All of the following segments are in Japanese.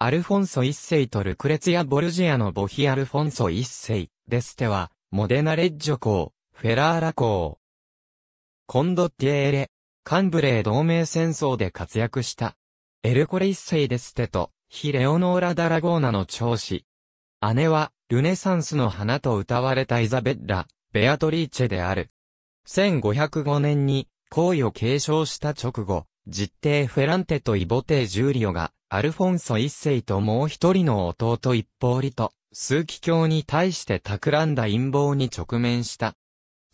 アルフォンソ一世とルクレツィア・ボルジアのボヒアルフォンソ一世、デステは、モデナレッジョ校、フェラーラ校。コンドティエーレ、カンブレー同盟戦争で活躍した。エルコレ一世デステと、ヒレオノーラ・ダラゴーナの長子。姉は、ルネサンスの花と歌われたイザベッラ、ベアトリーチェである。1505年に、皇位を継承した直後、実帝フェランテとイボテー・ジューリオが、アルフォンソ一世ともう一人の弟一方利と、数奇教に対して企んだ陰謀に直面した。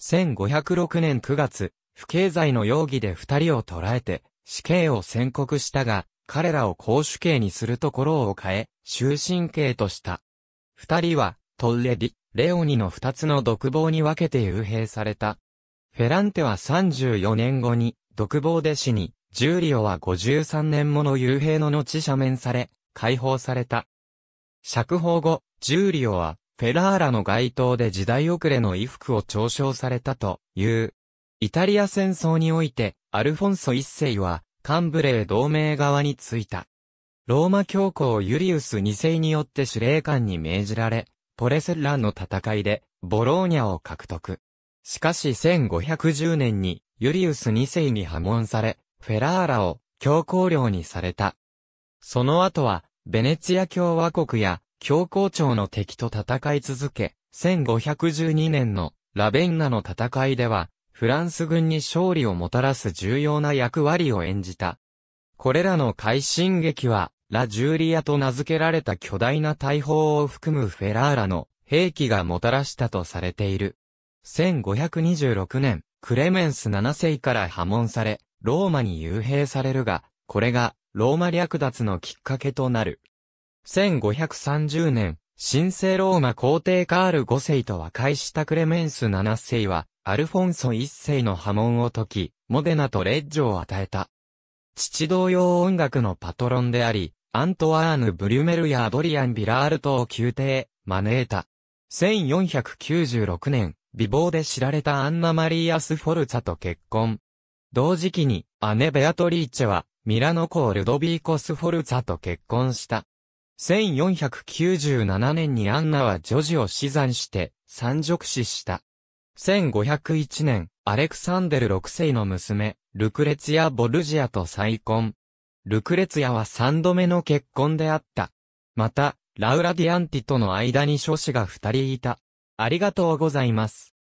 1506年9月、不敬罪の容疑で二人を捕らえて、死刑を宣告したが、彼らを公主刑にするところを変え、終身刑とした。二人は、トッレディ、レオニの二つの独房に分けて幽閉された。フェランテは34年後に、独房で死に、ジューリオは53年もの幽閉の後赦免され、解放された。釈放後、ジューリオは、フェラーラの街頭で時代遅れの衣服を嘲笑されたという。イタリア戦争において、アルフォンソ一世は、カンブレー同盟側についた。ローマ教皇ユリウス二世によって司令官に命じられ、ポレセッランの戦いで、ボローニャを獲得。しかし1510年に、ユリウス二世に破門され、フェラーラを教皇領にされた。その後は、ベネツィア共和国や教皇庁の敵と戦い続け、1512年のラベンナの戦いでは、フランス軍に勝利をもたらす重要な役割を演じた。これらの快進撃は、ラ・ジューリアと名付けられた巨大な大砲を含むフェラーラの兵器がもたらしたとされている。1526年、クレメンス7世から破門され、ローマに幽閉されるが、これがローマ略奪のきっかけとなる。1530年、神聖ローマ皇帝カール5世と和解したクレメンス7世は、アルフォンソ1世の波紋を解き、モデナとレッジョを与えた。父同様音楽のパトロンであり、アントワーヌ・ブリュメルやアドリアン・ビラールトを宮廷、招いた。1496年、美貌で知られたアンナ・マリーアス・フォルツァと結婚。同時期に、姉ベアトリーチェは、ミラノ公ルドビーコスフォルツァと結婚した。1497年にアンナは女児を死産して、三辱死した。1501年、アレクサンデル6世の娘、ルクレツヤ・ボルジアと再婚。ルクレツヤは三度目の結婚であった。また、ラウラ・ディアンティとの間に諸子が二人いた。ありがとうございます。